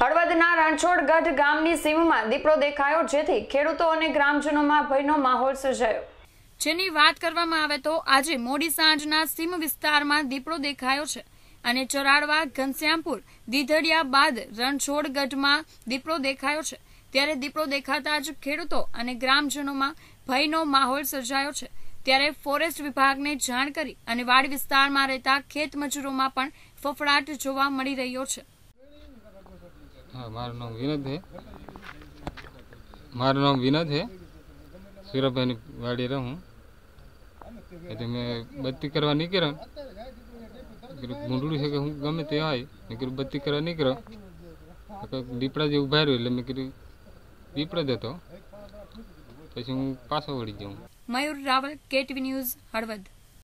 હળવદના રણછોડગઢ ગામની સીમમાં દીપડો દેખાયો જેથી ખેડૂતો અને ગ્રામજનોમાં ભયનો માહોલ સર્જાયો જેની વાત કરવામાં આવે તો આજે મોડી સાંજના સીમ વિસ્તારમાં દીપડો દેખાયો છે અને ચરાડવા ઘનશ્યામપુર દીધડિયા બાદ રણછોડગઢમાં દીપડો દેખાયો છે ત્યારે દીપડો દેખાતા જ ખેડૂતો અને ગ્રામજનોમાં ભયનો માહોલ સર્જાયો છે ત્યારે ફોરેસ્ટ વિભાગને જાણ કરી અને વાડ વિસ્તારમાં રહેતા ખેત મજૂરોમાં પણ ફફડાટ જોવા મળી રહ્યો છે મારું નામ વિનોદ છે મારું નામ વિનોદ છે સુરભાઈની વાડી રહું એટલે મેં બત્તી કરવા નીકળ્યો કીધું મૂંડું છે કે હું ગમે તે હોય મેં કીધું બત્તી કરવા નીકળ્યો દીપડા જે ઉભા રહ્યું એટલે મેં કીધું દીપડા દેતો પછી હું પાછો વળી જાઉં મયુર રાવલ કેટવી ન્યૂઝ હળવદ